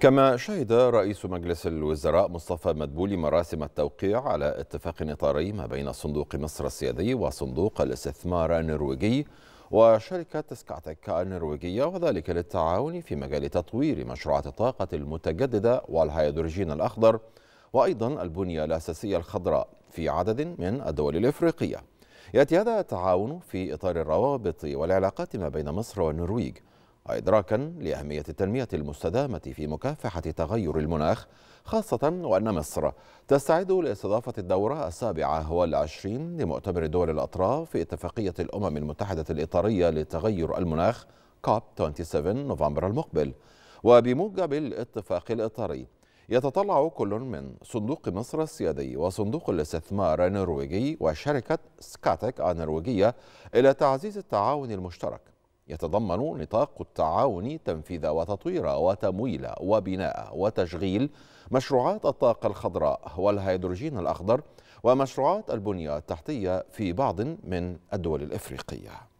كما شهد رئيس مجلس الوزراء مصطفى مدبولي مراسم التوقيع على اتفاق اطاري ما بين صندوق مصر السيادي وصندوق الاستثمار النرويجي وشركة سكاتك النرويجية وذلك للتعاون في مجال تطوير مشروعات الطاقة المتجددة والهيدروجين الأخضر وأيضا البنية الأساسية الخضراء في عدد من الدول الإفريقية يأتي هذا التعاون في إطار الروابط والعلاقات ما بين مصر والنرويج إدراكا لأهمية التنمية المستدامة في مكافحة تغير المناخ خاصة وأن مصر تستعد لاستضافة الدورة السابعة والعشرين لمؤتمر دول الأطراف في اتفاقية الأمم المتحدة الإطارية لتغير المناخ كوب 27 نوفمبر المقبل وبموجب الاتفاق الإطاري يتطلع كل من صندوق مصر السيادي وصندوق الاستثمار النرويجي وشركة سكاتك النرويجية إلى تعزيز التعاون المشترك يتضمن نطاق التعاون تنفيذ وتطوير وتمويل وبناء وتشغيل مشروعات الطاقة الخضراء والهيدروجين الأخضر ومشروعات البنية التحتية في بعض من الدول الإفريقية